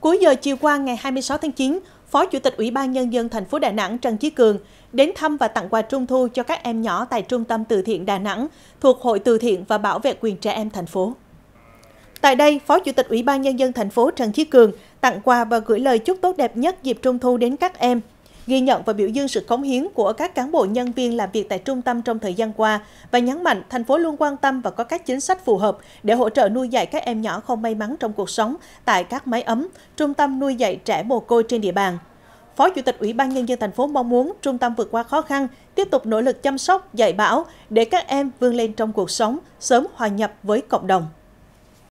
Cuối giờ chiều qua ngày 26 tháng 9, Phó Chủ tịch Ủy ban Nhân dân thành phố Đà Nẵng Trần Chí Cường đến thăm và tặng quà trung thu cho các em nhỏ tại Trung tâm Từ thiện Đà Nẵng thuộc Hội Từ thiện và Bảo vệ quyền trẻ em thành phố. Tại đây, Phó Chủ tịch Ủy ban Nhân dân thành phố Trần Chí Cường tặng quà và gửi lời chúc tốt đẹp nhất dịp Trung thu đến các em, ghi nhận và biểu dương sự cống hiến của các cán bộ nhân viên làm việc tại trung tâm trong thời gian qua và nhấn mạnh thành phố luôn quan tâm và có các chính sách phù hợp để hỗ trợ nuôi dạy các em nhỏ không may mắn trong cuộc sống tại các máy ấm, trung tâm nuôi dạy trẻ mồ côi trên địa bàn. Phó Chủ tịch Ủy ban Nhân dân thành phố mong muốn trung tâm vượt qua khó khăn, tiếp tục nỗ lực chăm sóc, dạy bảo để các em vươn lên trong cuộc sống, sớm hòa nhập với cộng đồng.